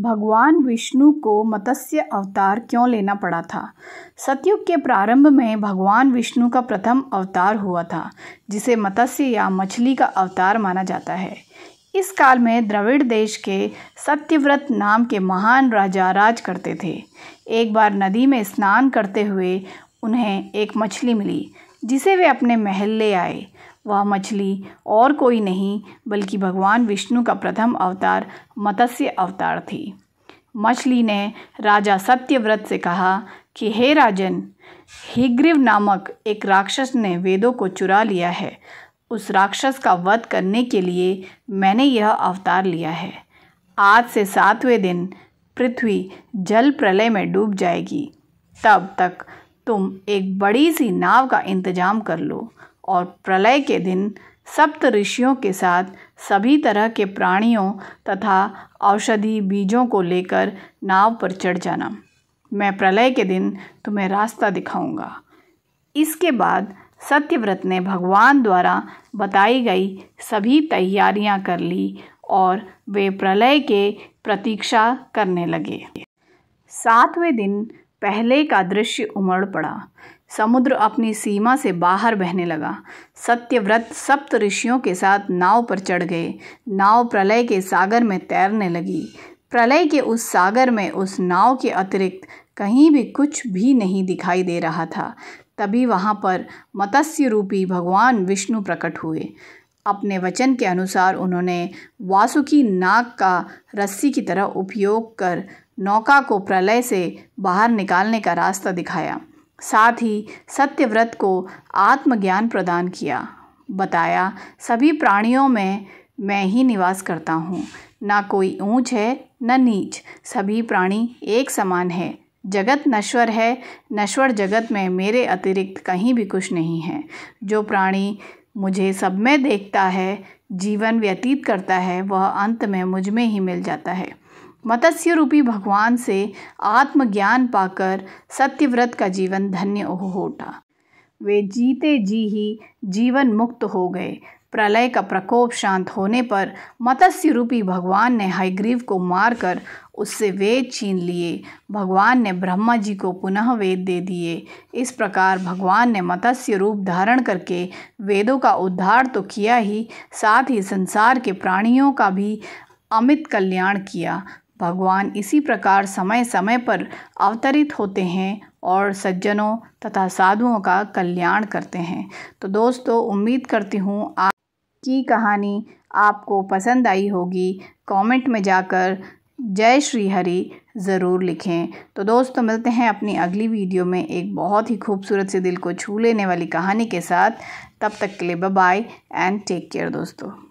भगवान विष्णु को मत्स्य अवतार क्यों लेना पड़ा था सतयुग के प्रारंभ में भगवान विष्णु का प्रथम अवतार हुआ था जिसे मत्स्य या मछली का अवतार माना जाता है इस काल में द्रविड़ देश के सत्यव्रत नाम के महान राजा राज करते थे एक बार नदी में स्नान करते हुए उन्हें एक मछली मिली जिसे वे अपने महल ले आए वह मछली और कोई नहीं बल्कि भगवान विष्णु का प्रथम अवतार मत्स्य अवतार थी मछली ने राजा सत्यव्रत से कहा कि हे राजन हिग्रीव नामक एक राक्षस ने वेदों को चुरा लिया है उस राक्षस का वध करने के लिए मैंने यह अवतार लिया है आज से सातवें दिन पृथ्वी जल प्रलय में डूब जाएगी तब तक तुम एक बड़ी सी नाव का इंतजाम कर लो और प्रलय के दिन सप्त ऋषियों के साथ सभी तरह के प्राणियों तथा औषधि बीजों को लेकर नाव पर चढ़ जाना मैं प्रलय के दिन तुम्हें रास्ता दिखाऊंगा इसके बाद सत्यव्रत ने भगवान द्वारा बताई गई सभी तैयारियां कर ली और वे प्रलय के प्रतीक्षा करने लगे सातवें दिन पहले का दृश्य उमड़ पड़ा समुद्र अपनी सीमा से बाहर बहने लगा सत्यव्रत सप्त ऋषियों के साथ नाव पर चढ़ गए नाव प्रलय के सागर में तैरने लगी प्रलय के उस सागर में उस नाव के अतिरिक्त कहीं भी कुछ भी नहीं दिखाई दे रहा था तभी वहाँ पर मत्स्य रूपी भगवान विष्णु प्रकट हुए अपने वचन के अनुसार उन्होंने वासुकी नाग का रस्सी की तरह उपयोग कर नौका को प्रलय से बाहर निकालने का रास्ता दिखाया साथ ही सत्यव्रत को आत्मज्ञान प्रदान किया बताया सभी प्राणियों में मैं ही निवास करता हूँ ना कोई ऊंच है न नीच सभी प्राणी एक समान है जगत नश्वर है नश्वर जगत में मेरे अतिरिक्त कहीं भी कुछ नहीं है जो प्राणी मुझे सब में देखता है जीवन व्यतीत करता है वह अंत में मुझ में ही मिल जाता है मत्स्य रूपी भगवान से आत्मज्ञान पाकर सत्यव्रत का जीवन धन्य हो उठा वे जीते जी ही जीवन मुक्त हो गए प्रलय का प्रकोप शांत होने पर मत्स्य रूपी भगवान ने हयग्रीव को मारकर उससे वेद छीन लिए भगवान ने ब्रह्मा जी को पुनः वेद दे दिए इस प्रकार भगवान ने मत्स्य रूप धारण करके वेदों का उद्धार तो किया ही साथ ही संसार के प्राणियों का भी अमित कल्याण किया भगवान इसी प्रकार समय समय पर अवतरित होते हैं और सज्जनों तथा साधुओं का कल्याण करते हैं तो दोस्तों उम्मीद करती हूँ आपकी कहानी आपको पसंद आई होगी कमेंट में जाकर जय श्री हरि ज़रूर लिखें तो दोस्तों मिलते हैं अपनी अगली वीडियो में एक बहुत ही खूबसूरत से दिल को छू लेने वाली कहानी के साथ तब तक के लिए बाय एंड टेक केयर दोस्तों